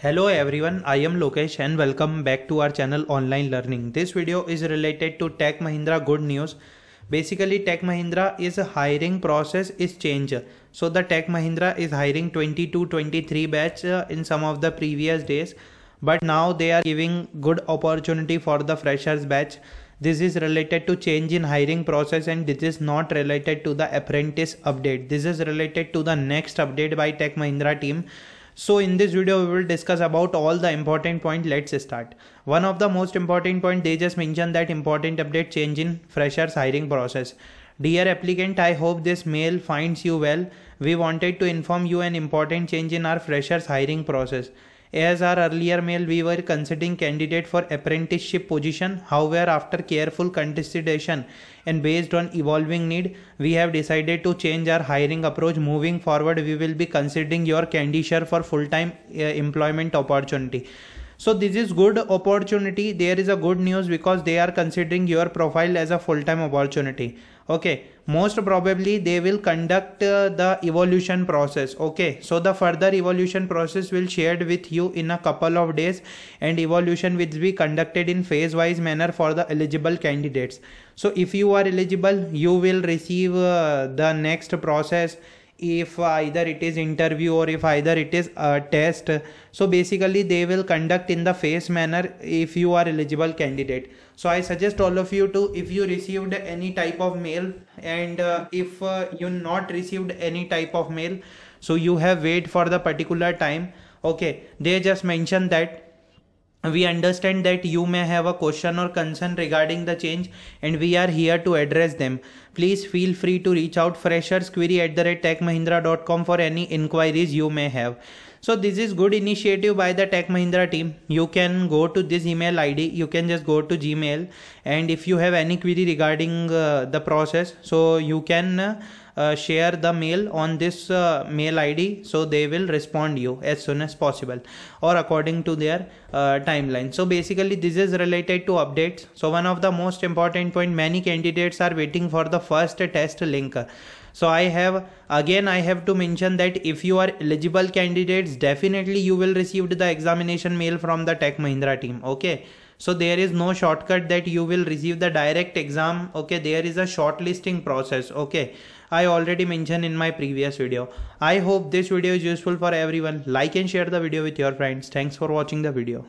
Hello everyone, I am Lokesh and welcome back to our channel Online Learning. This video is related to Tech Mahindra good news. Basically Tech Mahindra is hiring process is changed. So the Tech Mahindra is hiring 22-23 batch uh, in some of the previous days but now they are giving good opportunity for the freshers batch. This is related to change in hiring process and this is not related to the apprentice update. This is related to the next update by Tech Mahindra team so in this video we will discuss about all the important point. Let's start. One of the most important point they just mentioned that important update change in freshers hiring process. Dear applicant, I hope this mail finds you well. We wanted to inform you an important change in our freshers hiring process. As our earlier mail, we were considering candidate for apprenticeship position. However, after careful consideration and based on evolving need, we have decided to change our hiring approach. Moving forward, we will be considering your candidature for full-time uh, employment opportunity. So this is good opportunity. There is a good news because they are considering your profile as a full-time opportunity okay most probably they will conduct uh, the evolution process okay so the further evolution process will shared with you in a couple of days and evolution will be conducted in phase wise manner for the eligible candidates so if you are eligible you will receive uh, the next process if either it is interview or if either it is a test so basically they will conduct in the face manner if you are eligible candidate so i suggest all of you to if you received any type of mail and uh, if uh, you not received any type of mail so you have wait for the particular time okay they just mentioned that we understand that you may have a question or concern regarding the change and we are here to address them please feel free to reach out freshers query at the rate techmahindra.com for any inquiries you may have so this is good initiative by the tech mahindra team you can go to this email id you can just go to gmail and if you have any query regarding uh, the process so you can uh, uh, share the mail on this uh, mail id so they will respond you as soon as possible or according to their uh, timeline so basically this is related to updates so one of the most important point many candidates are waiting for the first test link so i have again i have to mention that if you are eligible candidates definitely you will receive the examination mail from the tech mahindra team okay so there is no shortcut that you will receive the direct exam okay there is a shortlisting process okay i already mentioned in my previous video i hope this video is useful for everyone like and share the video with your friends thanks for watching the video